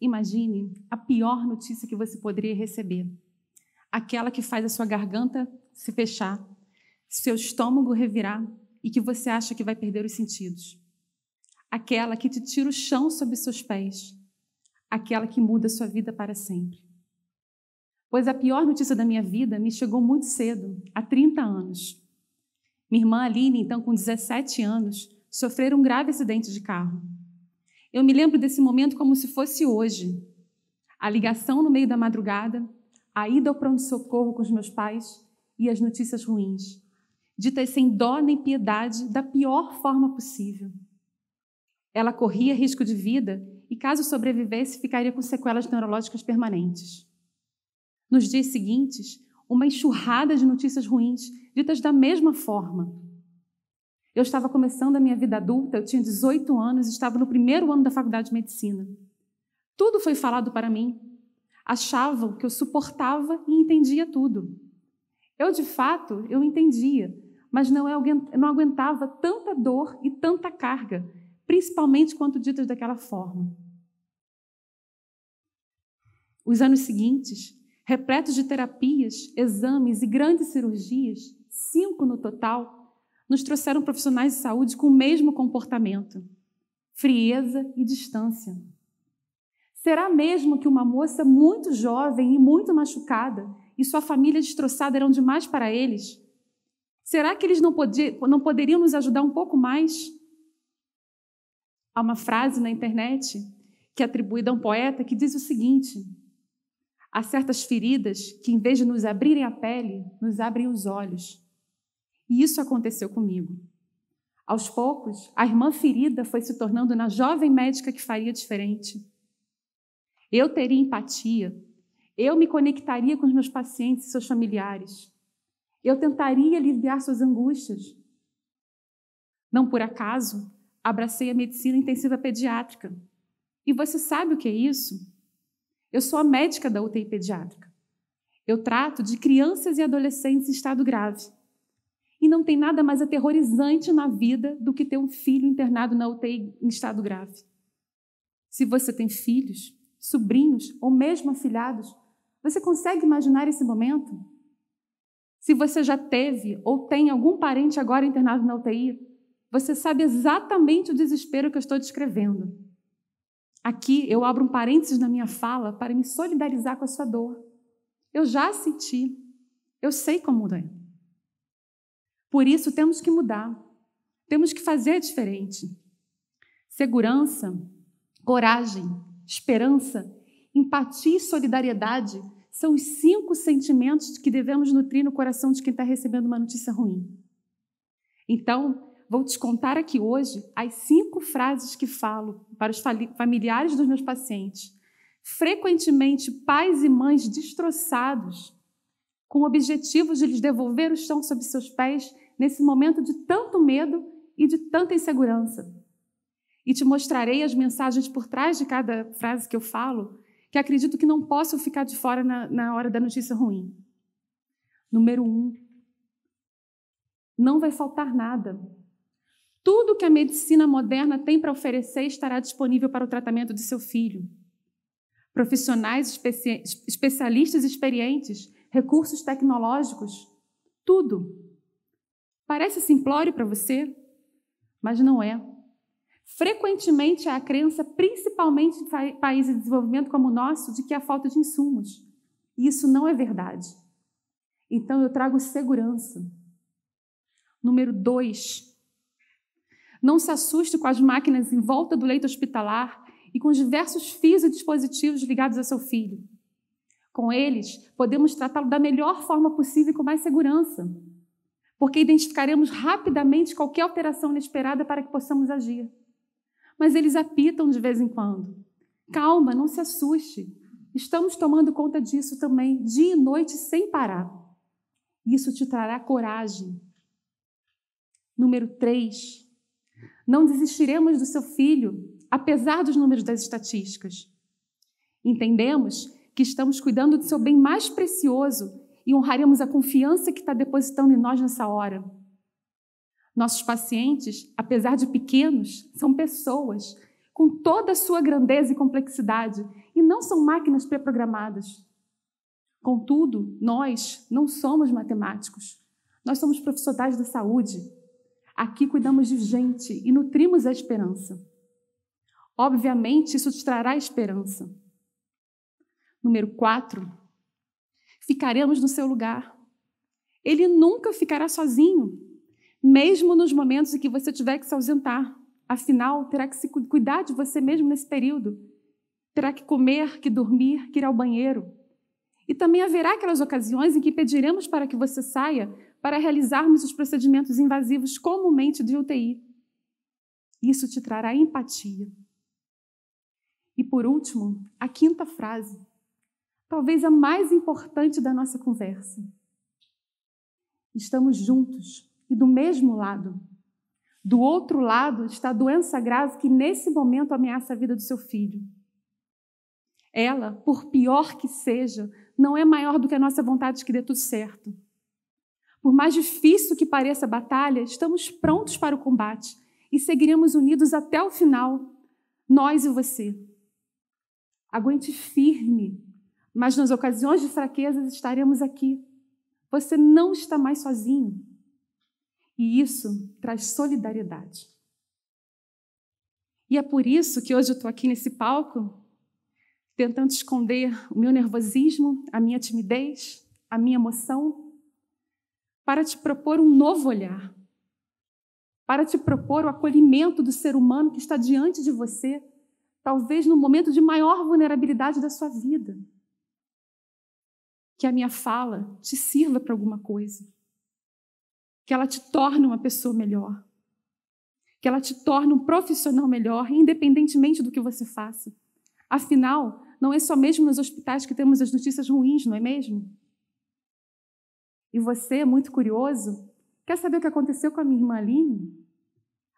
Imagine a pior notícia que você poderia receber. Aquela que faz a sua garganta se fechar, seu estômago revirar e que você acha que vai perder os sentidos. Aquela que te tira o chão sob seus pés aquela que muda sua vida para sempre. Pois a pior notícia da minha vida me chegou muito cedo, há 30 anos. Minha irmã Aline, então com 17 anos, sofreu um grave acidente de carro. Eu me lembro desse momento como se fosse hoje. A ligação no meio da madrugada, a ida ao pronto-socorro com os meus pais e as notícias ruins, ditas sem dó nem piedade da pior forma possível. Ela corria risco de vida e, caso sobrevivesse, ficaria com sequelas neurológicas permanentes. Nos dias seguintes, uma enxurrada de notícias ruins, ditas da mesma forma. Eu estava começando a minha vida adulta, eu tinha 18 anos, estava no primeiro ano da faculdade de medicina. Tudo foi falado para mim. Achavam que eu suportava e entendia tudo. Eu, de fato, eu entendia, mas não, eu é não aguentava tanta dor e tanta carga principalmente quando ditas daquela forma. Os anos seguintes, repletos de terapias, exames e grandes cirurgias, cinco no total, nos trouxeram profissionais de saúde com o mesmo comportamento, frieza e distância. Será mesmo que uma moça muito jovem e muito machucada e sua família destroçada eram demais para eles? Será que eles não, podiam, não poderiam nos ajudar um pouco mais? Há uma frase na internet que é atribuída a um poeta que diz o seguinte: há certas feridas que, em vez de nos abrirem a pele, nos abrem os olhos. E isso aconteceu comigo. Aos poucos, a irmã ferida foi se tornando na jovem médica que faria diferente. Eu teria empatia, eu me conectaria com os meus pacientes e seus familiares. Eu tentaria aliviar suas angústias. Não por acaso, abracei a medicina intensiva pediátrica. E você sabe o que é isso? Eu sou a médica da UTI pediátrica. Eu trato de crianças e adolescentes em estado grave. E não tem nada mais aterrorizante na vida do que ter um filho internado na UTI em estado grave. Se você tem filhos, sobrinhos ou mesmo afilhados, você consegue imaginar esse momento? Se você já teve ou tem algum parente agora internado na UTI, você sabe exatamente o desespero que eu estou descrevendo. Aqui eu abro um parênteses na minha fala para me solidarizar com a sua dor. Eu já senti, eu sei como é. Por isso temos que mudar, temos que fazer diferente. Segurança, coragem, esperança, empatia e solidariedade são os cinco sentimentos que devemos nutrir no coração de quem está recebendo uma notícia ruim. Então, Vou te contar aqui hoje as cinco frases que falo para os familiares dos meus pacientes, frequentemente pais e mães destroçados, com o objetivo de lhes devolver o chão sob seus pés nesse momento de tanto medo e de tanta insegurança. E te mostrarei as mensagens por trás de cada frase que eu falo, que acredito que não possam ficar de fora na, na hora da notícia ruim. Número um, não vai faltar nada. Tudo que a medicina moderna tem para oferecer estará disponível para o tratamento de seu filho. Profissionais, especi especialistas experientes, recursos tecnológicos, tudo. Parece simplório para você, mas não é. Frequentemente há a crença, principalmente em países de desenvolvimento como o nosso, de que há falta de insumos. E isso não é verdade. Então eu trago segurança. Número dois, não se assuste com as máquinas em volta do leito hospitalar e com os diversos fios e dispositivos ligados a seu filho. Com eles, podemos tratá-lo da melhor forma possível e com mais segurança, porque identificaremos rapidamente qualquer alteração inesperada para que possamos agir. Mas eles apitam de vez em quando. Calma, não se assuste. Estamos tomando conta disso também, dia e noite, sem parar. Isso te trará coragem. Número 3, não desistiremos do seu filho, apesar dos números das estatísticas. Entendemos que estamos cuidando do seu bem mais precioso e honraremos a confiança que está depositando em nós nessa hora. Nossos pacientes, apesar de pequenos, são pessoas com toda a sua grandeza e complexidade e não são máquinas pré-programadas. Contudo, nós não somos matemáticos. Nós somos profissionais da saúde Aqui cuidamos de gente e nutrimos a esperança. Obviamente, isso te trará esperança. Número 4. Ficaremos no seu lugar. Ele nunca ficará sozinho, mesmo nos momentos em que você tiver que se ausentar. Afinal, terá que se cuidar de você mesmo nesse período. Terá que comer, que dormir, que ir ao banheiro. E também haverá aquelas ocasiões em que pediremos para que você saia para realizarmos os procedimentos invasivos comumente de UTI. Isso te trará empatia. E por último, a quinta frase, talvez a mais importante da nossa conversa. Estamos juntos e do mesmo lado. Do outro lado está a doença grave que nesse momento ameaça a vida do seu filho. Ela, por pior que seja, não é maior do que a nossa vontade que dê tudo certo. Por mais difícil que pareça a batalha, estamos prontos para o combate e seguiremos unidos até o final, nós e você. Aguente firme, mas nas ocasiões de fraquezas estaremos aqui. Você não está mais sozinho. E isso traz solidariedade. E é por isso que hoje eu estou aqui nesse palco, tentando esconder o meu nervosismo, a minha timidez, a minha emoção, para te propor um novo olhar, para te propor o acolhimento do ser humano que está diante de você, talvez no momento de maior vulnerabilidade da sua vida. Que a minha fala te sirva para alguma coisa, que ela te torne uma pessoa melhor, que ela te torne um profissional melhor, independentemente do que você faça. Afinal, não é só mesmo nos hospitais que temos as notícias ruins, não é mesmo? E você, é muito curioso, quer saber o que aconteceu com a minha irmã Aline?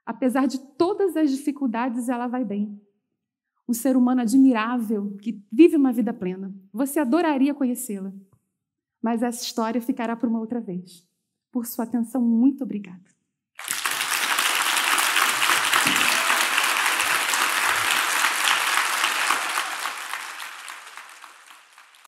Apesar de todas as dificuldades, ela vai bem. Um ser humano admirável, que vive uma vida plena. Você adoraria conhecê-la. Mas essa história ficará para uma outra vez. Por sua atenção, muito obrigada.